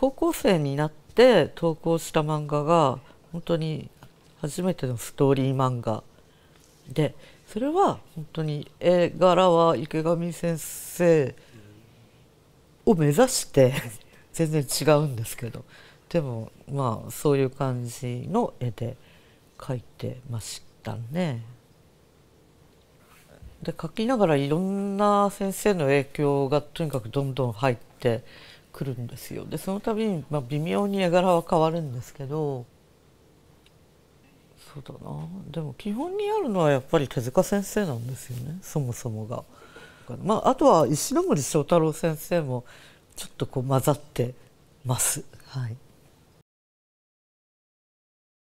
高校生になって投稿した漫画が本当に初めてのストーリー漫画でそれは本当に絵柄は池上先生を目指して 全然違うんですけどでもまあそういう感じの絵で描いてましたね。で描きながらいろんな先生の影響がとにかくどんどん入って来るんですよ。でその度に、まあ、微妙に絵柄は変わるんですけどそうだなでも基本にあるのはやっぱり手塚先生なんですよねそもそもが。まあ、あとは石森章太郎先生もちょっとこう混ざってます。はい